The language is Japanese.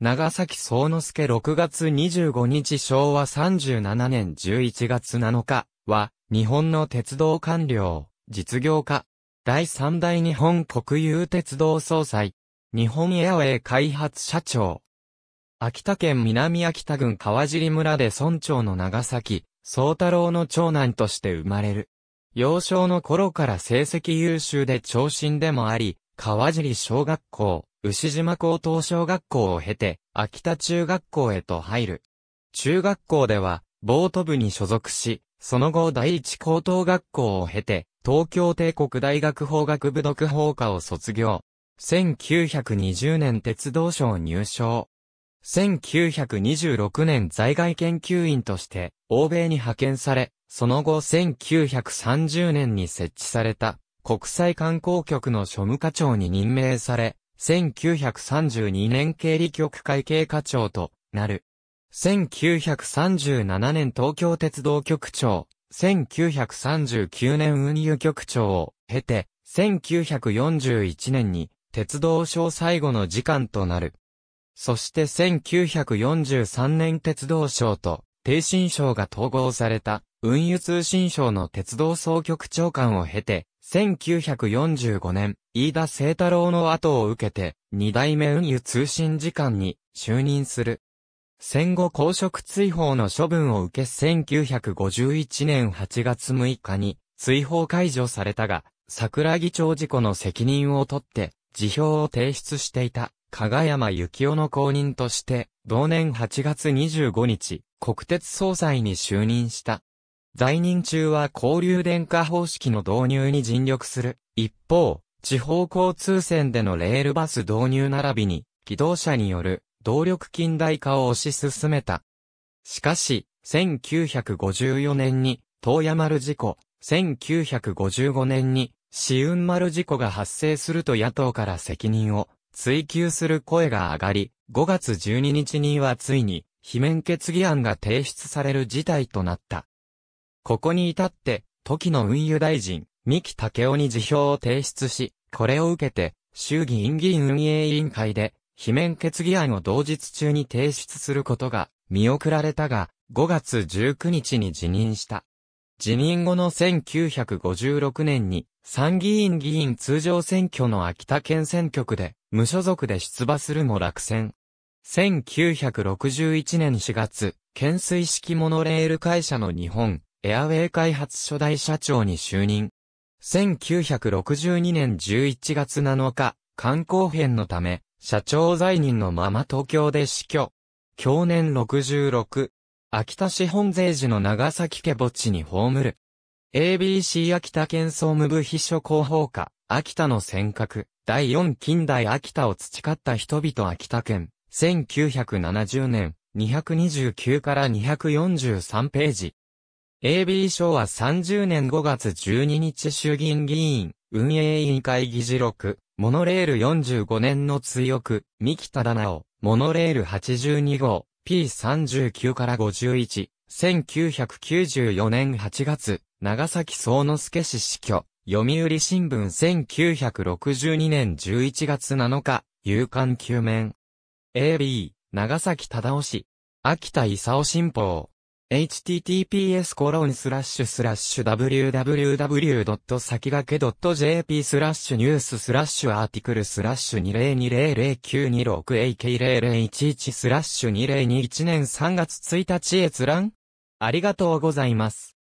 長崎総之助6月25日昭和37年11月7日は、日本の鉄道官僚、実業家、第3代日本国有鉄道総裁、日本エアウェイ開発社長、秋田県南秋田郡川尻村で村長の長崎、総太郎の長男として生まれる。幼少の頃から成績優秀で長身でもあり、川尻小学校、牛島高等小学校を経て、秋田中学校へと入る。中学校では、ボート部に所属し、その後第一高等学校を経て、東京帝国大学法学部独法科を卒業。1920年鉄道省入省。1926年在外研究員として、欧米に派遣され、その後1930年に設置された国際観光局の庶務課長に任命され、1932年経理局会計課長となる。1937年東京鉄道局長、1939年運輸局長を経て、1941年に鉄道省最後の時間となる。そして1943年鉄道省と低新省が統合された運輸通信省の鉄道総局長官を経て、1945年、飯田聖太郎の後を受けて、二代目運輸通信次官に就任する。戦後公職追放の処分を受け1951年8月6日に追放解除されたが、桜木町事故の責任を取って、辞表を提出していた、加賀山幸雄の後任として、同年8月25日、国鉄総裁に就任した。在任中は交流電化方式の導入に尽力する。一方、地方交通線でのレールバス導入並びに、機動車による動力近代化を推し進めた。しかし、1954年に、東山丸事故、1955年に、紫雲丸事故が発生すると野党から責任を追及する声が上がり、5月12日にはついに、罷免決議案が提出される事態となった。ここに至って、時の運輸大臣、三木武雄に辞表を提出し、これを受けて、衆議院議員運営委員会で、非免決議案を同日中に提出することが見送られたが、5月19日に辞任した。辞任後の1956年に参議院議員通常選挙の秋田県選挙区で無所属で出馬するも落選。1961年4月、懸垂式モノレール会社の日本エアウェイ開発初代社長に就任。1962年11月7日、観光編のため、社長在任のまま東京で死去。去年66。秋田市本税寺の長崎家墓地に葬る。ABC 秋田県総務部秘書広報課、秋田の尖閣、第4近代秋田を培った人々秋田県、1970年、229から243ページ。AB 賞は30年5月12日衆議院議員、運営委員会議事録、モノレール45年の追憶、三木忠直、モノレール82号、P39 から51、1994年8月、長崎総之助氏死去、読売新聞1962年11月7日、夕刊救面。AB、長崎忠夫氏、秋田勲新報。https コロンスラッシュスラッシュ www. 先駆け .jp スラッシュニューススラッシュアーティクルスラッシュ 20200926AK0011 スラッシュ2021年3月1日閲覧ありがとうございます。